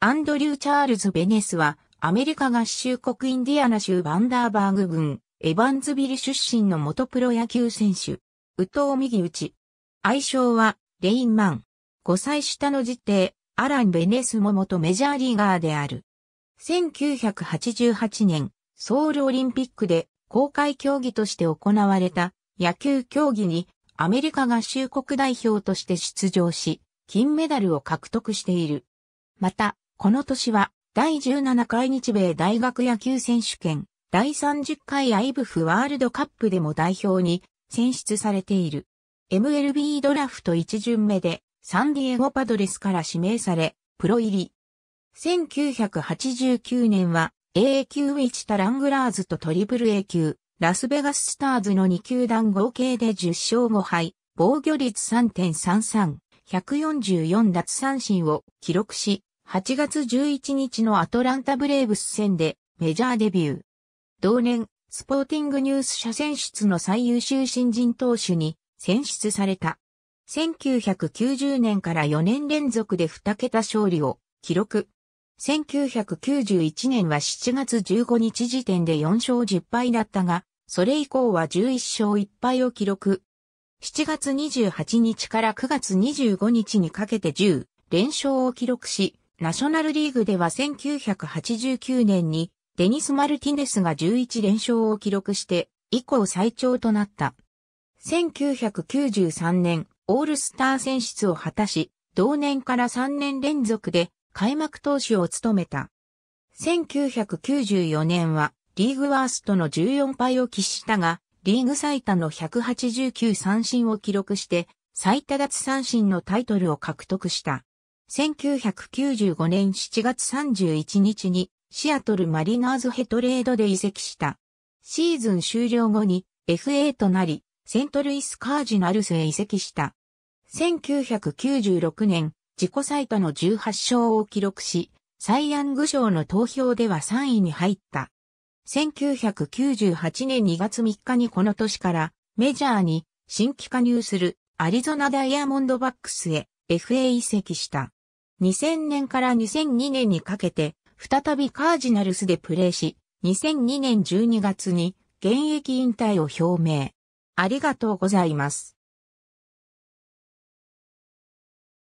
アンドリュー・チャールズ・ベネスは、アメリカ合衆国インディアナ州バンダーバーグ郡、エバンズビル出身の元プロ野球選手、右藤右ち。愛称は、レインマン。5歳下の時弟、アラン・ベネスも元メジャーリーガーである。1988年、ソウルオリンピックで公開競技として行われた野球競技にアメリカ合衆国代表として出場し、金メダルを獲得している。また、この年は、第17回日米大学野球選手権、第30回アイブフワールドカップでも代表に選出されている。MLB ドラフト1巡目でサンディエゴパドレスから指名され、プロ入り。1989年は a 級ウィチタラングラーズとトリプル A 級、ラスベガススターズの2球団合計で10勝5敗、防御率3.33、144奪三振を記録し、8月11日のアトランタブレーブス戦でメジャーデビュー。同年、スポーティングニュース社選出の最優秀新人投手に選出された。1990年から4年連続で2桁勝利を記録。1991年は7月15日時点で4勝10敗だったが、それ以降は11勝1敗を記録。7月28日から9月25日にかけて10連勝を記録し、ナショナルリーグでは1989年にデニス・マルティネスが11連勝を記録して以降最長となった。1993年、オールスター選出を果たし、同年から3年連続で開幕投手を務めた。1994年はリーグワーストの14敗を喫したが、リーグ最多の189三振を記録して、最多奪三振のタイトルを獲得した。1995年7月31日にシアトルマリナーズヘトレードで移籍した。シーズン終了後に FA となり、セントルイスカージナルスへ移籍した。1996年、自己最多の18勝を記録し、サイ・ヤング賞の投票では3位に入った。1998年2月3日にこの年からメジャーに新規加入するアリゾナダイヤモンドバックスへ FA 移籍した。2000年から2002年にかけて、再びカージナルスでプレーし、2002年12月に現役引退を表明。ありがとうございます。